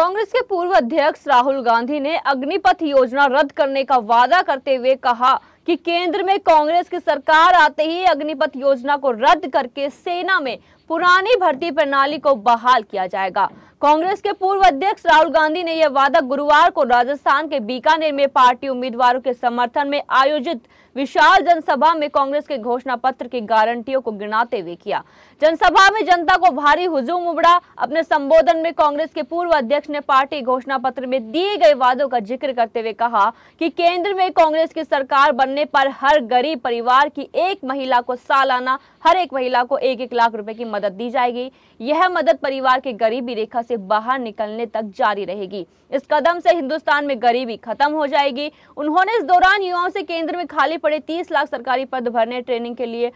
कांग्रेस के पूर्व अध्यक्ष राहुल गांधी ने अग्निपथ योजना रद्द करने का वादा करते हुए कहा कि केंद्र में कांग्रेस की सरकार आते ही अग्निपथ योजना को रद्द करके सेना में पुरानी भर्ती प्रणाली को बहाल किया जाएगा कांग्रेस के पूर्व अध्यक्ष राहुल गांधी ने यह वादा गुरुवार को राजस्थान के बीकानेर में पार्टी उम्मीदवारों के समर्थन में आयोजित विशाल जनसभा में कांग्रेस के घोषणा पत्र की गारंटियों को गिनाते हुए किया जनसभा में जनता को भारी हुजूम उबड़ा अपने संबोधन में कांग्रेस के पूर्व अध्यक्ष ने पार्टी घोषणा पत्र में दिए गए वादों का जिक्र करते हुए कहा कि केंद्र में कांग्रेस की सरकार बनने होने पर हर गरीब परिवार की एक महिला को सालाना हर एक महिला को एक एक लाख रुपए की मदद दी जाएगी यह मदद परिवार के गरीबी रेखा से बाहर निकलने तक जारी रहेगी इस कदम से हिंदुस्तान में गरीबी खत्म हो जाएगी उन्होंने इस दौरान युवाओं से केंद्र में खाली पड़े तीस लाख सरकारी पद भरने ट्रेनिंग के लिए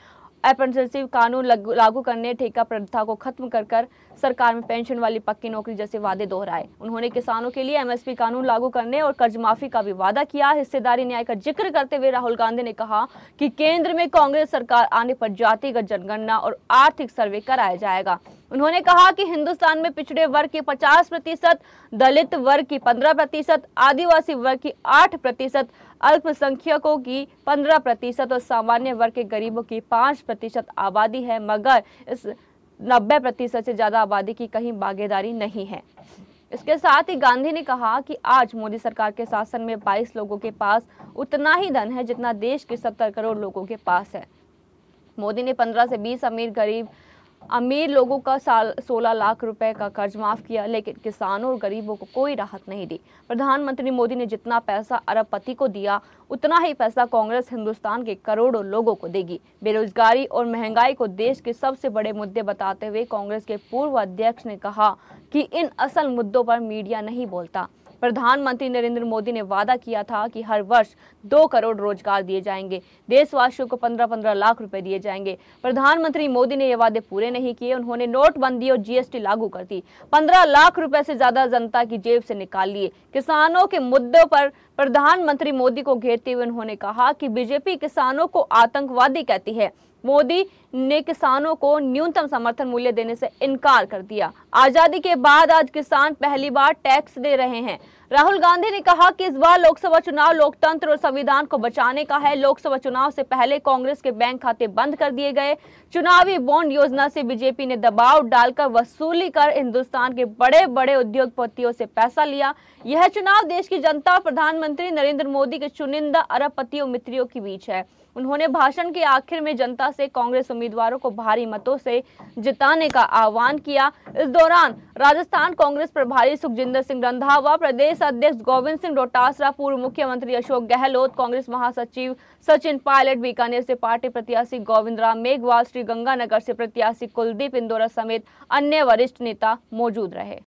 अप्रेंटिसशिप कानून लागू करने ठेका प्रथा को खत्म कर कर सरकार में पेंशन वाली पक्की नौकरी जैसे वादे दोहराए उन्होंने किसानों के लिए एमएसपी कानून लागू करने और कर्ज माफी का भी वादा किया हिस्सेदारी न्याय का जिक्र करते हुए राहुल गांधी ने कहा कि केंद्र में कांग्रेस सरकार आने पर जातिगत जनगणना और आर्थिक सर्वे कराया जाएगा उन्होंने कहा कि हिंदुस्तान में पिछड़े वर्ग की 50 प्रतिशत दलित वर्ग की 15 प्रतिशत आदिवासी वर्ग की 8 प्रतिशत अल्पसंख्यकों की 15 प्रतिशत और सामान्य वर्ग के गरीबों की 5 प्रतिशत आबादी है मगर इस 90 प्रतिशत से ज़्यादा आबादी की कहीं भागीदारी नहीं है इसके साथ ही गांधी ने कहा कि आज मोदी सरकार के शासन में 22 लोगों के पास उतना ही धन है जितना देश के 70 करोड़ लोगों के पास है मोदी ने 15 से 20 अमीर गरीब अमीर लोगों का साल सोलह लाख रुपए का कर्ज माफ़ किया लेकिन किसानों और गरीबों को कोई राहत नहीं दी प्रधानमंत्री मोदी ने जितना पैसा अरबपति को दिया उतना ही पैसा कांग्रेस हिंदुस्तान के करोड़ों लोगों को देगी बेरोजगारी और महंगाई को देश के सबसे बड़े मुद्दे बताते हुए कांग्रेस के पूर्व अध्यक्ष ने कहा कि इन असल मुद्दों पर मीडिया नहीं बोलता प्रधानमंत्री नरेंद्र मोदी ने वादा किया था कि हर वर्ष दो करोड़ रोजगार दिए जाएंगे देशवासियों को पंद्रह पंद्रह लाख रुपए दिए जाएंगे प्रधानमंत्री मोदी ने ये वादे पूरे नहीं किए उन्होंने नोटबंदी और जीएसटी लागू कर दी पंद्रह लाख रुपए से ज्यादा जनता की जेब से निकाल लिए किसानों के मुद्दों पर प्रधानमंत्री मोदी को घेरते हुए उन्होंने कहा कि बीजेपी किसानों को आतंकवादी कहती है मोदी ने किसानों को न्यूनतम समर्थन मूल्य देने से इनकार कर दिया आजादी के बाद आज किसान पहली बार टैक्स दे रहे हैं राहुल गांधी ने कहा कि इस बार लोकसभा चुनाव लोकतंत्र और संविधान को बचाने का है लोकसभा चुनाव से पहले कांग्रेस के बैंक खाते बंद कर दिए गए चुनावी बॉन्ड योजना से बीजेपी ने दबाव डालकर वसूली कर हिंदुस्तान के बड़े बड़े उद्योगपतियों से पैसा लिया यह चुनाव देश की जनता प्रधानमंत्री नरेंद्र मोदी के चुनिंदा अरबपतियों मित्रियों के बीच है उन्होंने भाषण के आखिर में जनता से कांग्रेस उम्मीदवारों को भारी मतों से जिताने का आह्वान किया इस दौरान राजस्थान कांग्रेस प्रभारी सुखजिंदर सिंह रंधावा प्रदेश अध्यक्ष गोविंद सिंह डोटासरा पूर्व मुख्यमंत्री अशोक गहलोत कांग्रेस महासचिव सचिन पायलट बीकानेर से पार्टी प्रत्याशी गोविंद राम मेघवाल श्रीगंगानगर से प्रत्याशी कुलदीप इंदौरा समेत अन्य वरिष्ठ नेता मौजूद रहे